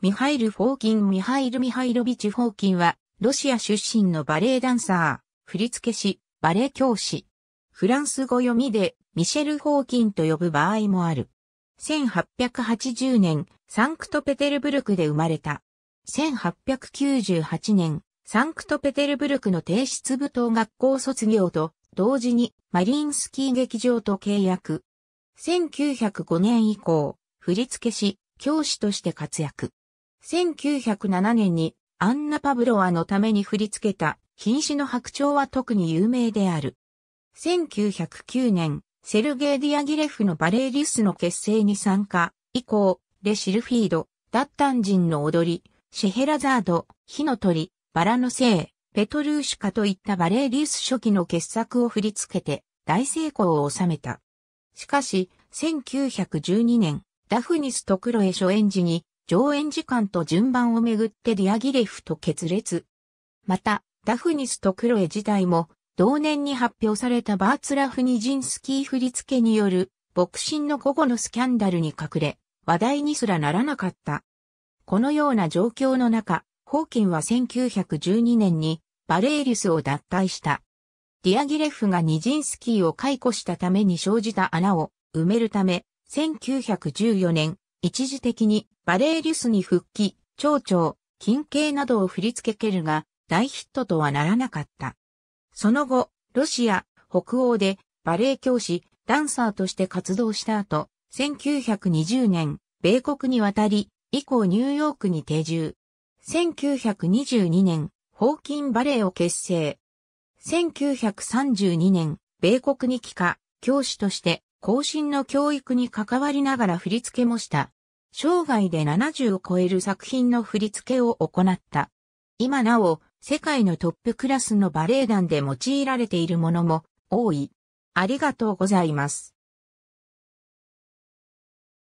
ミハイル・フォーキン・ミハイル・ミハイロビチ・フォーキンは、ロシア出身のバレエダンサー、振付師、バレエ教師。フランス語読みで、ミシェル・フォーキンと呼ぶ場合もある。1880年、サンクトペテルブルクで生まれた。1898年、サンクトペテルブルクの提出舞踏学校卒業と、同時にマリンスキー劇場と契約。1905年以降、振付師、教師として活躍。1907年にアンナ・パブロワのために振り付けた瀕死の白鳥は特に有名である。1909年、セルゲイ・ディアギレフのバレーリスの結成に参加、以降、レ・シルフィード、ダッタン人の踊り、シェヘラザード、火の鳥、バラの聖、ペトルーシュカといったバレーリス初期の傑作を振り付けて大成功を収めた。しかし、1912年、ダフニス・トクロエ初演時に上演時間と順番をめぐってディアギレフと決裂。また、ダフニスとクロエ自体も、同年に発表されたバーツラフニジンスキー振り付けによる、牧神の午後のスキャンダルに隠れ、話題にすらならなかった。このような状況の中、ホーキンは1912年に、バレーリスを脱退した。ディアギレフがニジンスキーを解雇したために生じた穴を埋めるため、1914年、一時的にバレーリュスに復帰、蝶々、金景などを振り付けるが、大ヒットとはならなかった。その後、ロシア、北欧でバレエ教師、ダンサーとして活動した後、1920年、米国に渡り、以降ニューヨークに定住。1922年、ホーキンバレエを結成。1932年、米国に帰化、教師として、後進の教育に関わりながら振り付けもした。生涯で70を超える作品の振り付けを行った。今なお、世界のトップクラスのバレエ団で用いられているものも多い。ありがとうございます。